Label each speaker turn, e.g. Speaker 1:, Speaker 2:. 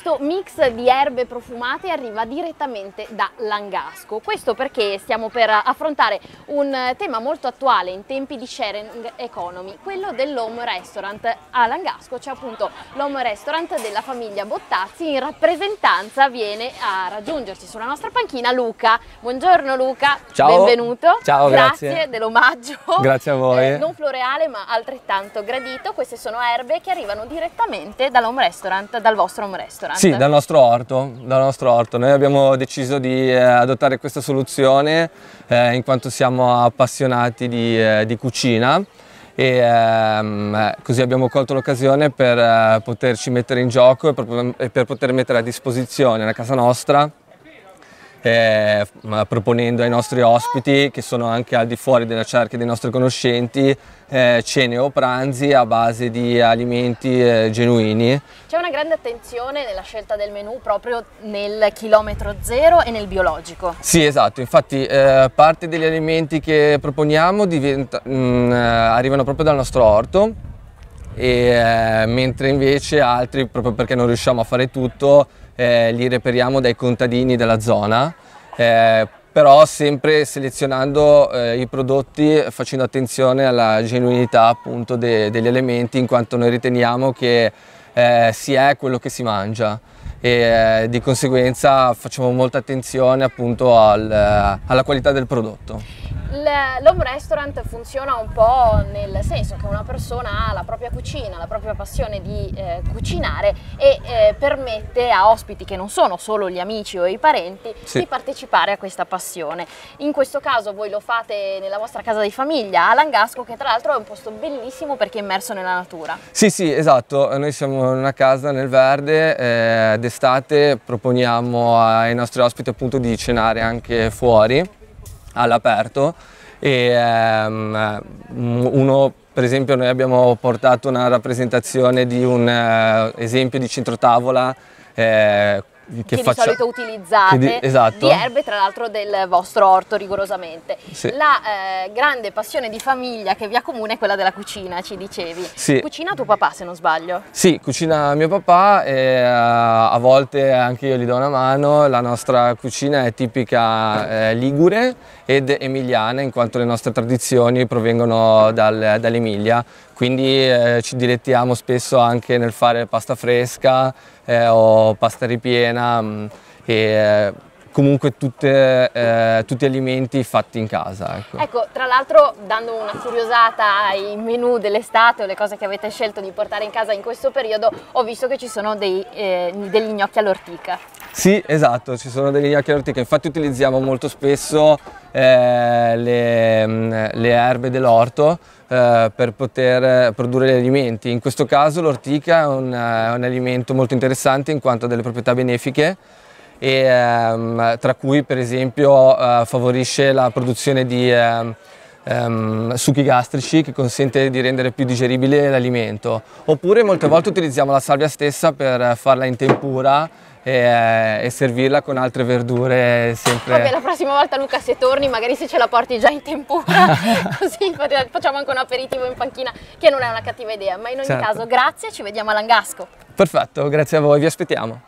Speaker 1: Questo mix di erbe profumate arriva direttamente da Langasco. Questo perché stiamo per affrontare un tema molto attuale in tempi di sharing economy, quello dell'home restaurant. A Langasco c'è appunto l'home restaurant della famiglia Bottazzi. In rappresentanza viene a raggiungerci sulla nostra panchina Luca. Buongiorno Luca, Ciao. benvenuto. Ciao, grazie, grazie. dell'omaggio. Grazie a eh, voi. Eh, non floreale ma altrettanto gradito. Queste sono erbe che arrivano direttamente dall'home restaurant, dal vostro home
Speaker 2: restaurant ristorante? Sì, dal nostro orto, dal nostro orto. Noi abbiamo deciso di eh, adottare questa soluzione eh, in quanto siamo appassionati di, eh, di cucina e ehm, eh, così abbiamo colto l'occasione per eh, poterci mettere in gioco e per, e per poter mettere a disposizione la casa nostra eh, proponendo ai nostri ospiti, che sono anche al di fuori della cerchia dei nostri conoscenti, eh, cene o pranzi a base di alimenti eh, genuini.
Speaker 1: C'è una grande attenzione nella scelta del menù proprio nel chilometro zero e nel biologico.
Speaker 2: Sì, esatto, infatti eh, parte degli alimenti che proponiamo diventa, mh, mm, eh, arrivano proprio dal nostro orto. E, eh, mentre invece altri, proprio perché non riusciamo a fare tutto, eh, li reperiamo dai contadini della zona, eh, però sempre selezionando eh, i prodotti facendo attenzione alla genuinità appunto de degli elementi in quanto noi riteniamo che eh, si è quello che si mangia e eh, di conseguenza facciamo molta attenzione appunto al, eh, alla qualità del prodotto.
Speaker 1: L'home restaurant funziona un po' nel senso che una persona ha la propria cucina, la propria passione di eh, cucinare e eh, permette a ospiti che non sono solo gli amici o i parenti sì. di partecipare a questa passione. In questo caso voi lo fate nella vostra casa di famiglia a Langasco che tra l'altro è un posto bellissimo perché è immerso nella natura.
Speaker 2: Sì sì esatto, noi siamo in una casa nel verde, eh, d'estate proponiamo ai nostri ospiti appunto di cenare anche fuori all'aperto e ehm, uno per esempio noi abbiamo portato una rappresentazione di un eh, esempio di centrotavola eh, che, che faccia... di solito
Speaker 1: utilizzate di, esatto. di erbe tra l'altro del vostro orto rigorosamente. Sì. La eh, grande passione di famiglia che vi accomuna è quella della cucina, ci dicevi. Sì. Cucina tuo papà se non sbaglio?
Speaker 2: Sì, cucina mio papà e eh, a volte anche io gli do una mano. La nostra cucina è tipica eh, ligure ed emiliana in quanto le nostre tradizioni provengono dal, dall'Emilia, quindi eh, ci dilettiamo spesso anche nel fare pasta fresca eh, o pasta ripiena mh, mm, e eh, comunque tutte, eh, tutti alimenti fatti in casa. Ecco,
Speaker 1: ecco tra l'altro dando una curiosata ai menu dell'estate o le cose che avete scelto di portare in casa in questo periodo, ho visto che ci sono dei, eh, degli gnocchi all'ortica.
Speaker 2: Sì, esatto, ci sono degli gnocchi all'ortica, infatti utilizziamo molto spesso eh, le, mm, le, erbe dell'orto eh, per poter produrre gli alimenti. In questo caso l'ortica è un, eh, un, alimento molto interessante in quanto ha delle proprietà benefiche e, ehm, tra cui per esempio eh, favorisce la produzione di ehm, ehm, succhi gastrici che consente di rendere più digeribile l'alimento. Oppure molte volte utilizziamo la salvia stessa per farla in tempura e, eh, e, servirla con altre verdure sempre. Vabbè, la
Speaker 1: prossima volta Luca se torni magari se ce la porti già in tempura, così facciamo anche un aperitivo in panchina, che non è una cattiva idea, ma in ogni certo. caso grazie, ci vediamo all'Angasco.
Speaker 2: Perfetto, grazie a voi, vi aspettiamo.